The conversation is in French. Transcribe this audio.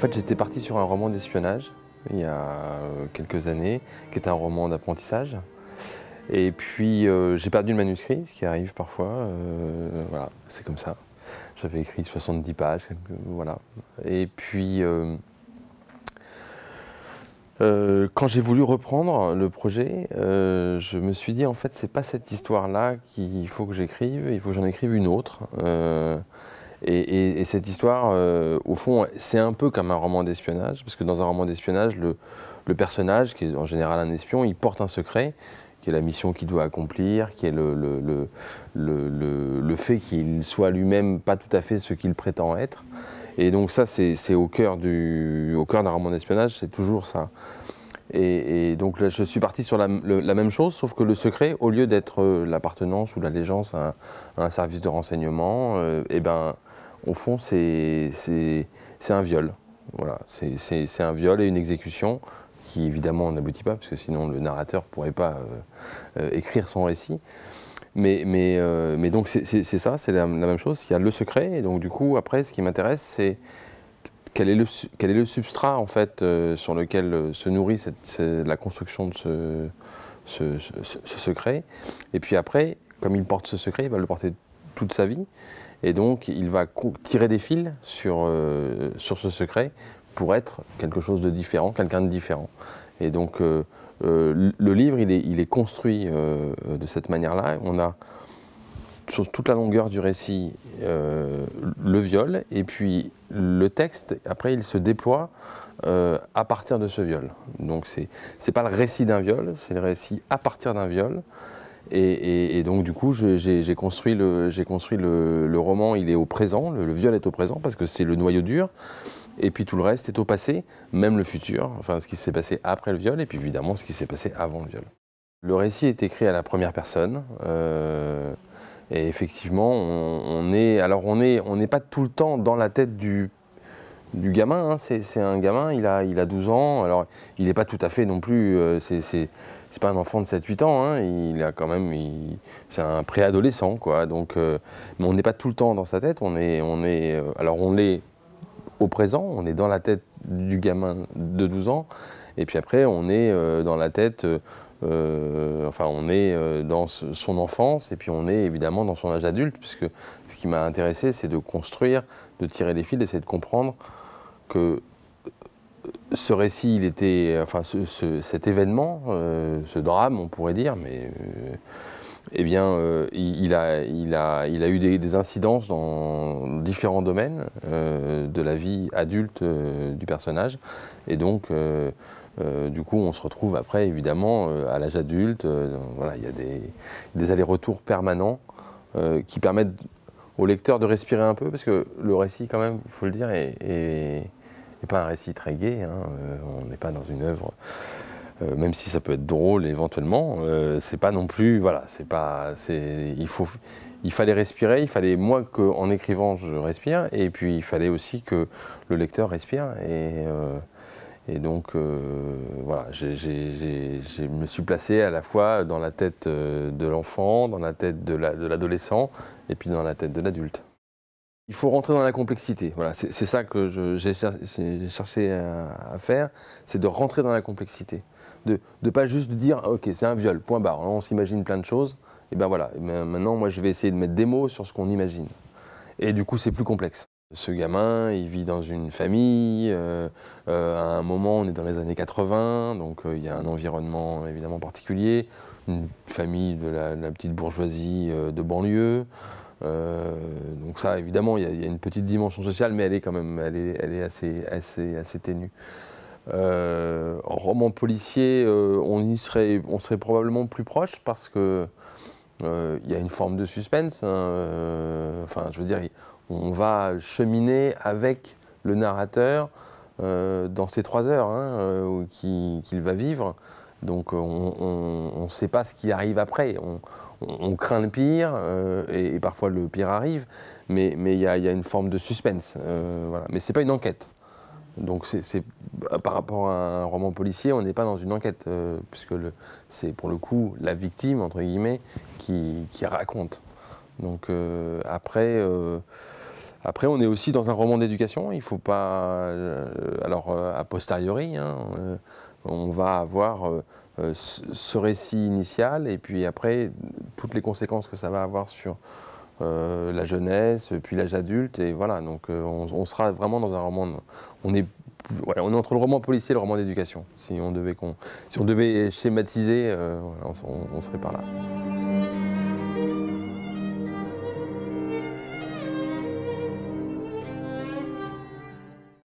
fait, j'étais parti sur un roman d'espionnage il y a euh, quelques années, qui est un roman d'apprentissage. Et puis euh, j'ai perdu le manuscrit, ce qui arrive parfois. Euh, voilà, c'est comme ça. J'avais écrit 70 pages, voilà. Et puis quand j'ai voulu reprendre le projet, je me suis dit en fait c'est pas cette histoire-là qu'il faut que j'écrive, il faut que j'en écrive une autre. Et, cette histoire, euh, au fond, c'est un peu comme un roman d'espionnage, parce que dans un roman d'espionnage, le, personnage, qui est en général un espion, il porte un secret, qui est la mission qu'il doit accomplir, qui est le, le, fait qu'il soit lui-même pas tout à fait ce qu'il prétend être. Et donc ça, c'est au cœur d'un roman d'espionnage, c'est toujours ça. Et, donc là, je suis parti sur la, même chose, sauf que le secret, au lieu d'être euh, l'appartenance ou l'allégeance à, à, un service de renseignement, euh, eh ben, au fond, c'est un viol. Voilà, c'est un viol et une exécution qui, évidemment, n'aboutit pas, parce que sinon le narrateur ne pourrait pas euh, euh, écrire son récit. Mais, mais, euh, mais donc, c'est ça, c'est la, même chose. Il y a le secret, et donc, du coup, après, ce qui m'intéresse, c'est quel est, le, quel est le substrat, en fait, sur lequel se nourrit la construction de ce, ce, ce secret. Et puis après, comme il porte ce secret, il va le porter toute sa vie. Et donc, il va tirer des fils sur, euh, sur ce secret pour être quelque chose de différent, quelqu'un de différent. Et donc, euh, euh, le livre, il est, construit de cette manière-là. On a, sur toute la longueur du récit, le viol, et puis le texte, après, il se déploie à partir de ce viol. Donc, c'est n'est pas le récit d'un viol, c'est le récit à partir d'un viol. Et, donc, du coup, j'ai construit, le, construit le, roman, il est au présent, le, viol est au présent, parce que c'est le noyau dur. Et puis tout le reste est au passé, même le futur, enfin ce qui s'est passé après le viol, et puis évidemment ce qui s'est passé avant le viol. Le récit est écrit à la première personne. Euh, et effectivement, on, est. Alors, on n'est on n'est pas tout le temps dans la tête du, du gamin. Hein. C'est un gamin, il a, il a 12 ans. Alors, il n'est pas tout à fait non plus. Euh, c'est c'est pas un enfant de 7-8 ans, hein. il a quand même, c'est un préadolescent, quoi. Donc, euh, mais on n'est pas tout le temps dans sa tête, on est, on est, euh, alors on l'est au présent, on est dans la tête du gamin de 12 ans, et puis après on est euh, dans la tête, enfin on est dans son enfance, et puis on est évidemment dans son âge adulte, puisque ce qui m'a intéressé, c'est de construire, de tirer les fils, d'essayer de comprendre que ce récit, il était, enfin, cet événement, euh, ce drame, on pourrait dire, mais euh, eh bien, euh, il, a, il, a, il a eu des, incidences dans différents domaines de la vie adulte du personnage, et donc. du coup, on se retrouve après, évidemment, à l'âge adulte. voilà, il y a des, allers-retours permanents qui permettent au lecteur de respirer un peu, parce que le récit, quand même, il faut le dire, est n'est pas un récit très gai, hein, euh, on n'est pas dans une œuvre euh, même si ça peut être drôle éventuellement, euh, c'est pas non plus, voilà, c'est pas, c'est, il faut, il fallait respirer, il fallait moi qu'en écrivant je respire, et puis il fallait aussi que le lecteur respire, et, et donc voilà, je me suis placé à la fois dans la tête de l'enfant, dans la tête de l'adolescent, et puis dans la tête de l'adulte il faut rentrer dans la complexité. Voilà, c'est ça que j'ai cherché à, faire, c'est de rentrer dans la complexité. De ne pas juste dire, ah, ok, c'est un viol, point barre. on s'imagine plein de choses. Et ben voilà, ben maintenant, moi, je vais essayer de mettre des mots sur ce qu'on imagine. Et du coup, c'est plus complexe. Ce gamin, il vit dans une famille. Euh, euh, à un moment, on est dans les années 80, donc euh, il y a un environnement évidemment particulier. Une famille de la petite bourgeoisie de banlieue. Euh, donc ça, évidemment, il y, a une petite dimension sociale, mais elle est quand même, elle est, assez, ténue. Euh, en roman policier, euh, on y serait, on serait probablement plus proche parce que il y a une forme de suspense. Hein, enfin, je veux dire, on va cheminer avec le narrateur dans ces trois heures hein, qu'il va vivre. Donc euh, on ne sait pas ce qui arrive après. On, craint le pire euh, et, parfois le pire arrive, mais il y, a, une forme de suspense. Euh, mais ce n'est pas une enquête. Donc par rapport à un roman policier, on n'est pas dans une enquête, puisque c'est pour le coup la victime, entre guillemets, qui, raconte. Donc après... on est aussi dans un roman d'éducation. Il ne faut pas, alors a posteriori, hein, on va avoir euh, euh, ce récit initial et puis après toutes les conséquences que ça va avoir sur euh, la jeunesse, puis l'âge adulte, et voilà, donc on, sera vraiment dans un roman, on est, entre le roman policier et le roman d'éducation, si on devait, schématiser, on serait par là.